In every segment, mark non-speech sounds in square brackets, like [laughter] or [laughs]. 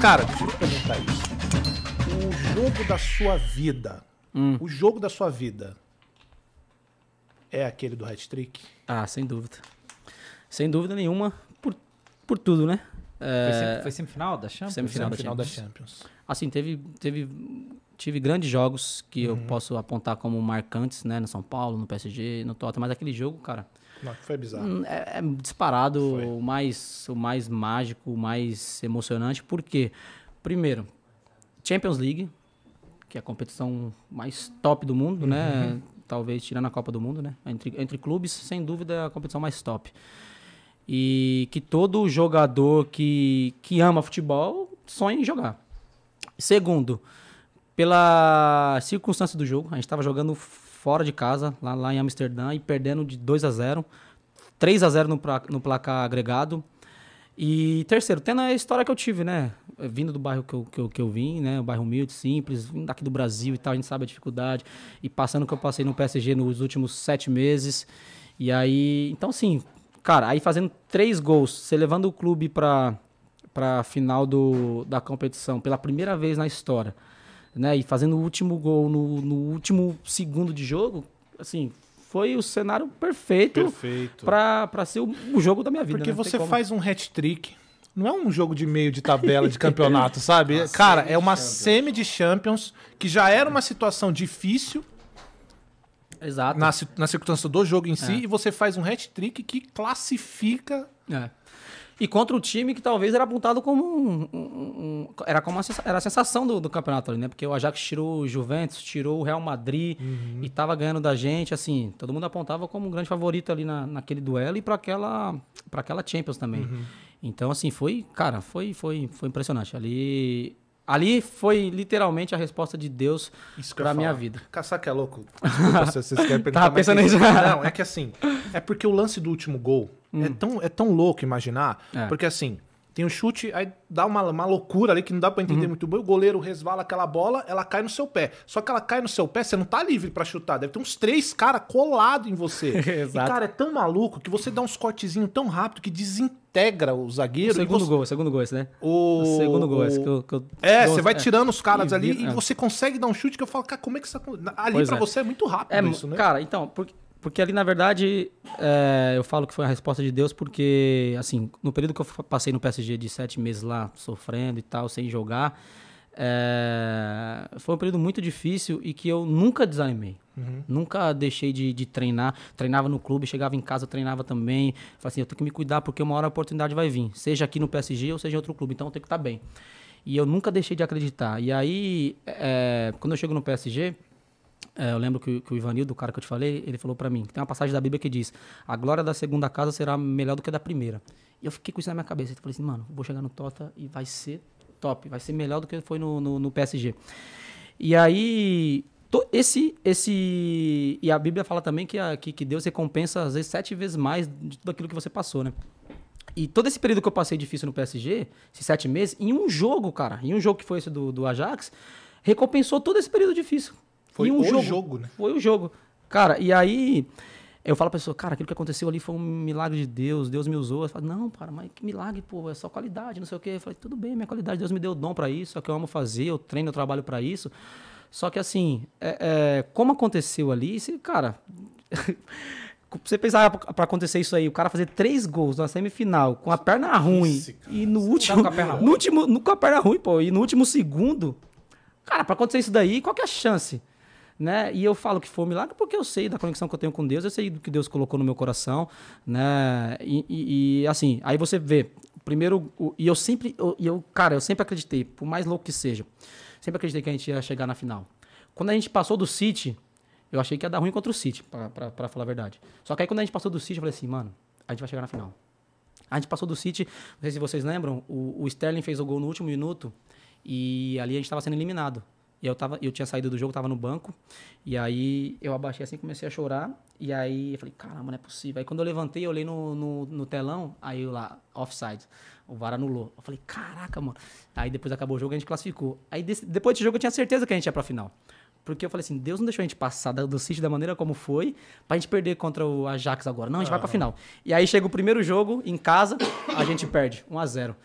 cara, deixa eu te perguntar isso. O jogo da sua vida. Hum. O jogo da sua vida é aquele do hat-trick? Ah, sem dúvida. Sem dúvida nenhuma, por, por tudo, né? É... Foi, semifinal da Champions? Semifinal, semifinal da, Champions. da, Champions. Assim, teve, teve, tive grandes jogos que uhum. eu posso apontar como marcantes, né? No São Paulo, no PSG, no Tottenham, mas aquele jogo, cara, não, foi bizarro. Hum, é, é disparado foi. o mais, o mais mágico, o mais emocionante. Por quê? Primeiro, Champions League, que é a competição mais top do mundo, né? uhum. né? Talvez tirando a Copa do Mundo, né? Entre, entre clubes, sem dúvida, é a competição mais top. E que todo jogador que, que ama futebol sonha em jogar. Segundo, pela circunstância do jogo, a gente estava jogando fora de casa, lá, lá em Amsterdã, e perdendo de 2 a 0 3 a 0 no, pra, no placar agregado. E terceiro, tendo a história que eu tive, né? Vindo do bairro que eu, que eu, que eu vim, né? O bairro humilde, simples, vindo daqui do Brasil e tal, a gente sabe a dificuldade. E passando o que eu passei no PSG nos últimos sete meses. E aí, então assim, cara, aí fazendo três gols, você levando o clube para a final do, da competição pela primeira vez na história né? E fazendo o último gol no, no último segundo de jogo, assim, foi o cenário perfeito, perfeito. para ser o, o, jogo da minha vida. Porque né? você faz um hat-trick. Não é um jogo de meio de tabela de [laughs] campeonato, sabe? Cara, é uma Champions. semi de Champions, que já era uma situação difícil. Exato. Na, na circunstância do jogo em si, é. e você faz um hat-trick que classifica. É. E contra o time que talvez era apontado como um. um, um era como a, era a sensação do, do, campeonato ali, né? Porque o Ajax tirou o Juventus, tirou o Real Madrid uhum. e tava ganhando da gente, assim. Todo mundo apontava como um grande favorito ali na, naquele duelo e para aquela, aquela Champions também. Uhum. Então, assim, foi. Cara, foi, foi, foi impressionante. Ali Ali foi literalmente a resposta de Deus para minha vida. que é louco. Desculpa, [laughs] vocês querem perguntar. Tava pensando nisso. Não, é que assim, é porque o lance do último gol é hum. é, tão, é tão louco imaginar, é. porque assim, tem o um chute, aí dá uma, uma loucura ali que não dá para entender uhum. muito bem. O goleiro resvala aquela bola, ela cai no seu pé. Só que ela cai no seu pé, você não tá livre para chutar. Deve ter uns três caras colado em você. Exato. [laughs] E, cara, é tão maluco que você dá uns cortezinhos tão rápido que desintegra o zagueiro. O segundo você... gol, o segundo gol esse, né? O, o segundo gol esse que eu, que eu... É, gol, você vai é. tirando os caras ali e é. você consegue dar um chute que eu falo, cara, como é que isso acontece? Ali para é. você é muito rápido é, isso, né? Cara, então, porque porque ali, na verdade, é, eu falo que foi a resposta de Deus, porque, assim, no período que eu passei no PSG de sete meses lá, sofrendo e tal, sem jogar, é, foi um período muito difícil e que eu nunca desanimei. Uhum. Nunca deixei de, de, treinar. Treinava no clube, chegava em casa, treinava também. Falei assim, eu tenho que me cuidar porque uma hora a oportunidade vai vir. Seja aqui no PSG ou seja em outro clube, então eu tenho que estar tá bem. E eu nunca deixei de acreditar. E aí, é, quando eu chego no PSG é, eu lembro que, que, o Ivanildo, o cara que eu te falei, ele falou para mim, tem uma passagem da Bíblia que diz, a glória da segunda casa será melhor do que a da primeira. E eu fiquei com isso na minha cabeça. Eu falei assim, mano, vou chegar no Tota e vai ser top, vai ser melhor do que foi no, no, no PSG. E aí, to, esse, esse... E a Bíblia fala também que, a, que, que Deus recompensa, às vezes, sete vezes mais de tudo aquilo que você passou, né? E todo esse período que eu passei difícil no PSG, esses sete meses, em um jogo, cara, em um jogo que foi esse do, do Ajax, recompensou todo esse período difícil. Foi um o jogo, jogo, né? Foi o jogo. Cara, e aí eu falo pra pessoa, cara, aquilo que aconteceu ali foi um milagre de Deus, Deus me usou. Eu falo, não, para, mas que milagre, pô, é só qualidade, não sei o quê. Eu falei, tudo bem, minha qualidade, Deus me deu dom para isso, é o que eu amo fazer, eu treino, eu trabalho para isso. Só que assim, é, é, como aconteceu ali, se, cara. [laughs] você pensar para acontecer isso aí, o cara fazer três gols na semifinal com a perna ruim Esse, e no tá último, [laughs] no último, no, com a perna ruim, pô, e no último segundo, cara, para acontecer isso daí, qual que é a chance? né? E eu falo que foi um milagre porque eu sei da conexão que eu tenho com Deus, eu sei do que Deus colocou no meu coração, né? E, e, e assim, aí você vê, primeiro, o, e eu sempre, eu, eu, cara, eu sempre acreditei, por mais louco que seja, sempre acreditei que a gente ia chegar na final. Quando a gente passou do City, eu achei que ia dar ruim contra o City, para falar a verdade. Só que aí quando a gente passou do City, eu falei assim, mano, a gente vai chegar na final. A gente passou do City, não sei se vocês lembram, o, o Sterling fez o gol no último minuto e ali a gente estava sendo eliminado. E eu, tava, eu tinha saído do jogo, tava no banco. E aí eu abaixei assim, comecei a chorar. E aí eu falei, caramba, não é possível. Aí quando eu levantei, eu olhei no, no, no telão, aí eu lá, offside. O VAR anulou. Eu falei, caraca, mano. Aí depois acabou o jogo, a gente classificou. Aí desse, depois desse jogo eu tinha certeza que a gente ia pra final. Porque eu falei assim, Deus não deixou a gente passar do sítio da maneira como foi, pra gente perder contra o Ajax agora. Não, a gente ah. vai pra final. E aí chega o primeiro jogo, em casa, a gente perde. 1 a 0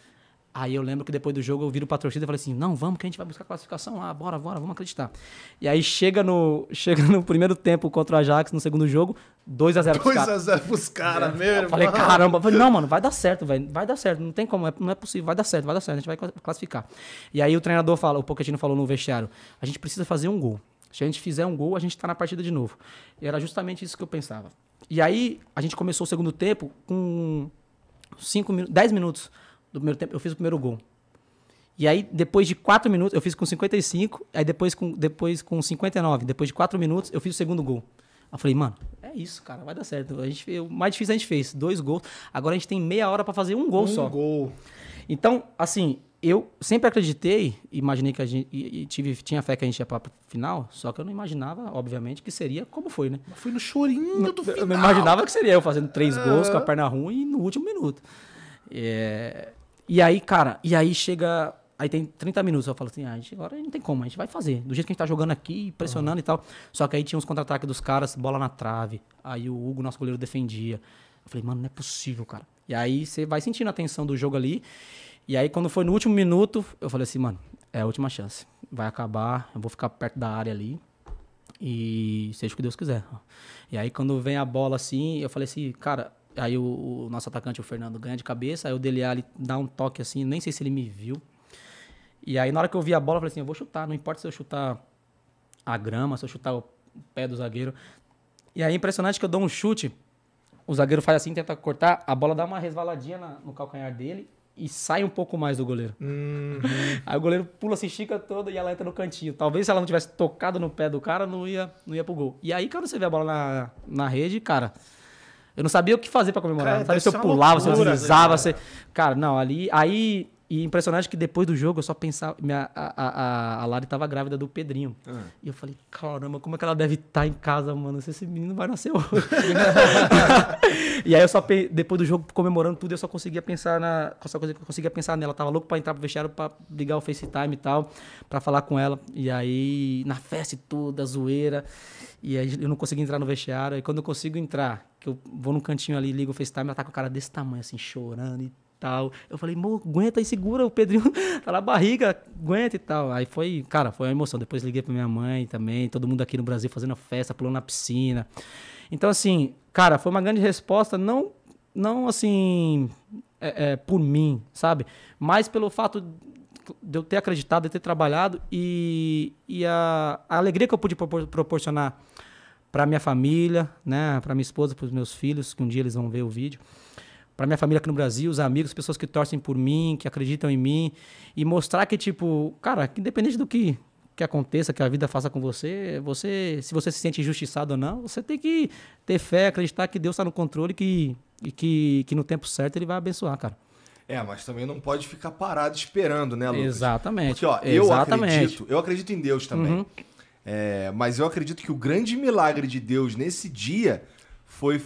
Aí eu lembro que depois do jogo eu viro pra torcida e falei assim: não, vamos que a gente vai buscar classificação lá, bora, bora, vamos acreditar. E aí chega no, [laughs] chega no primeiro tempo contra o Ajax, no segundo jogo, 2x0 pros caras. 2x0 pros caras, é. mesmo. Eu falei: caramba, falei, não, mano, vai dar certo, velho, vai dar certo, não tem como, é, não é possível, vai dar certo, vai dar certo, a gente vai classificar. E aí o treinador fala, o Pochettino falou no vestiário: a gente precisa fazer um gol. Se a gente fizer um gol, a gente tá na partida de novo. E era justamente isso que eu pensava. E aí a gente começou o segundo tempo com 10 minutos do primeiro tempo, eu fiz o primeiro gol. E aí, depois de 4 minutos, eu fiz com 55, aí depois com, depois com 59, depois de 4 minutos, eu fiz o segundo gol. Aí eu falei, mano, é isso, cara, vai dar certo. A gente, o mais difícil a gente fez, dois gols. Agora a gente tem meia hora para fazer um gol um só. Um gol. Então, assim, eu sempre acreditei, imaginei que a gente, e, e tive, tinha fé que a gente ia para final, só que eu não imaginava, obviamente, que seria como foi, né? Mas foi no chorinho do final. Eu não imaginava que seria eu fazendo três gols com a perna ruim no último minuto. É, e aí, cara, e aí chega. Aí tem 30 minutos, eu falo assim, ah, a gente, agora não tem como, a gente vai fazer. Do jeito que a gente tá jogando aqui, pressionando uhum. e tal. Só que aí tinha uns contra-ataques dos caras, bola na trave. Aí o Hugo, nosso goleiro, defendia. Eu falei, mano, não é possível, cara. E aí você vai sentindo a tensão do jogo ali. E aí quando foi no último minuto, eu falei assim, mano, é a última chance. Vai acabar, eu vou ficar perto da área ali. E seja o que Deus quiser. E aí quando vem a bola assim, eu falei assim, cara, Aí o, o, nosso atacante, o Fernando, ganha de cabeça. Aí o Dele Alli dá um toque assim, nem sei se ele me viu. E aí na hora que eu vi a bola, eu falei assim, eu vou chutar. Não importa se eu chutar a grama, se eu chutar o pé do zagueiro. E aí é impressionante que eu dou um chute, o zagueiro faz assim, tenta cortar, a bola dá uma resvaladinha na, no calcanhar dele e sai um pouco mais do goleiro. Uhum. [laughs] aí o goleiro pula, se estica toda e ela entra no cantinho. Talvez se ela não tivesse tocado no pé do cara, não ia, não ia pro gol. E aí quando você vê a bola na, na rede, cara... Eu não sabia o que fazer para comemorar. Cara, não sabia se eu pulava, se eu deslizava. Né, se... Cara, não, ali. Aí. E impressionante que depois do jogo eu só pensava. Minha, a, a, a Lari tava grávida do Pedrinho. Uhum. E eu falei, caramba, como é que ela deve estar tá em casa, mano? Se esse menino vai nascer hoje. [laughs] e aí eu só depois do jogo, comemorando tudo, eu só conseguia pensar na. Só conseguia pensar nela. Eu tava louco pra entrar pro vestiário pra ligar o FaceTime e tal, pra falar com ela. E aí, na festa toda, zoeira. E aí eu não conseguia entrar no vestiário. E quando eu consigo entrar, que eu vou num cantinho ali, ligo o FaceTime, ela tá com a cara desse tamanho, assim, chorando e tal. Eu falei, amor, aguenta aí, segura, o Pedrinho [laughs] tá na barriga, aguenta e tal. Aí foi, cara, foi uma emoção. Depois liguei pra minha mãe também, todo mundo aqui no Brasil fazendo festa, pulando na piscina. Então, assim, cara, foi uma grande resposta, não, não assim, é, é, por mim, sabe? Mas pelo fato de eu ter acreditado, de eu ter trabalhado e, e a, a alegria que eu pude propor, proporcionar para minha família, né, para minha esposa, para os meus filhos, que um dia eles vão ver o vídeo, para minha família aqui no Brasil, os amigos, pessoas que torcem por mim, que acreditam em mim, e mostrar que tipo, cara, que independente do que que aconteça, que a vida faça com você, você, se você se sente injustiçado ou não, você tem que ter fé, acreditar que Deus está no controle que, e que, que no tempo certo ele vai abençoar, cara. É, mas também não pode ficar parado esperando, né, Lucas? Exatamente. Porque, ó, eu acredito, eu acredito em Deus também. Uhum. É, mas eu acredito que o grande milagre de Deus nesse dia foi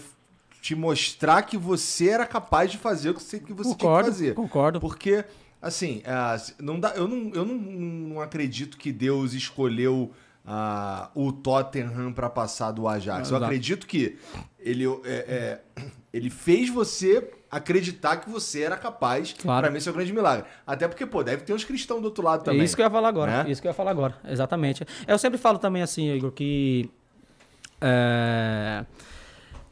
te mostrar que você era capaz de fazer o que você, que você concordo, tinha que fazer. Concordo. Porque, assim, ah, não dá, eu, não, eu não, não acredito que Deus escolheu. Ah, o Tottenham para passar do Ajax. Exato. Eu acredito que ele, é, é, ele fez você acreditar que você era capaz. Claro. Para mim, isso é seu grande milagre. Até porque, pô, deve ter uns cristãos do outro lado também. Isso que eu ia falar agora. Né? Isso que eu ia falar agora. Exatamente. Eu sempre falo também assim, Igor, que. É,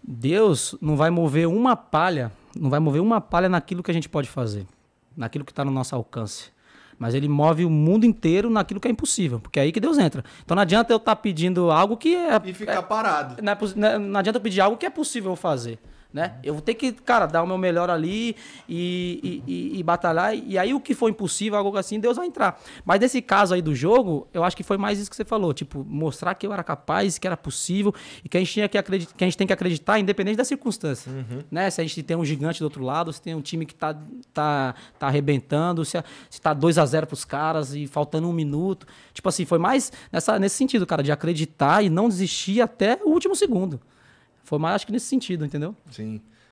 Deus não vai mover uma palha, não vai mover uma palha naquilo que a gente pode fazer, naquilo que está no nosso alcance. Mas ele move o mundo inteiro naquilo que é impossível, porque é aí que Deus entra. Então não adianta eu estar tá pedindo algo que é. E ficar é, parado. Não, é, não adianta eu pedir algo que é possível fazer né? Eu vou ter que, cara, dar o meu melhor ali e, e, e, e batalhar. E aí o que for impossível, algo assim, Deus vai entrar. Mas nesse caso aí do jogo, eu acho que foi mais isso que você falou. Tipo, mostrar que eu era capaz, que era possível e que a gente, tinha que, acreditar, que, a gente tem que acreditar independente da circunstância, uhum. né? Se a gente tem um gigante do outro lado, se tem um time que tá, tá, tá arrebentando, se, se tá 2 a 0 pros caras e faltando um minuto. Tipo assim, foi mais nessa, nesse sentido, cara, de acreditar e não desistir até o último segundo mais, acho que nesse sentido, entendeu? Sim.